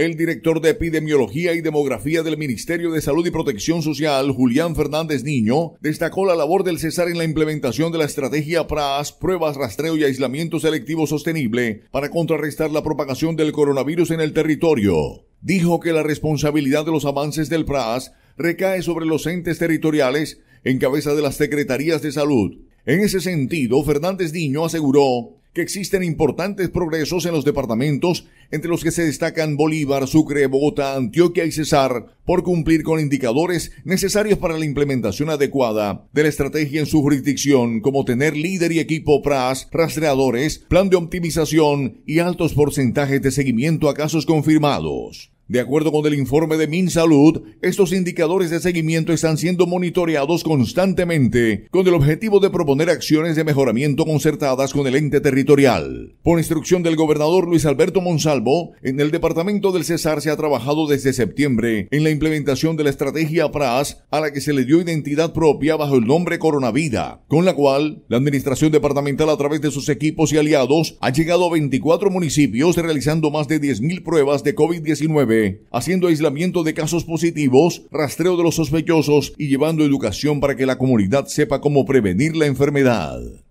El director de Epidemiología y Demografía del Ministerio de Salud y Protección Social, Julián Fernández Niño, destacó la labor del Cesar en la implementación de la estrategia PRAS, pruebas, rastreo y aislamiento selectivo sostenible para contrarrestar la propagación del coronavirus en el territorio. Dijo que la responsabilidad de los avances del PRAS recae sobre los entes territoriales en cabeza de las Secretarías de Salud. En ese sentido, Fernández Niño aseguró existen importantes progresos en los departamentos, entre los que se destacan Bolívar, Sucre, Bogotá, Antioquia y Cesar, por cumplir con indicadores necesarios para la implementación adecuada de la estrategia en su jurisdicción, como tener líder y equipo PRAS, rastreadores, plan de optimización y altos porcentajes de seguimiento a casos confirmados. De acuerdo con el informe de MinSalud, estos indicadores de seguimiento están siendo monitoreados constantemente con el objetivo de proponer acciones de mejoramiento concertadas con el ente territorial. Por instrucción del gobernador Luis Alberto Monsalvo, en el departamento del Cesar se ha trabajado desde septiembre en la implementación de la estrategia PRAS a la que se le dio identidad propia bajo el nombre Coronavida, con la cual la administración departamental a través de sus equipos y aliados ha llegado a 24 municipios realizando más de 10.000 pruebas de COVID-19 haciendo aislamiento de casos positivos, rastreo de los sospechosos y llevando educación para que la comunidad sepa cómo prevenir la enfermedad.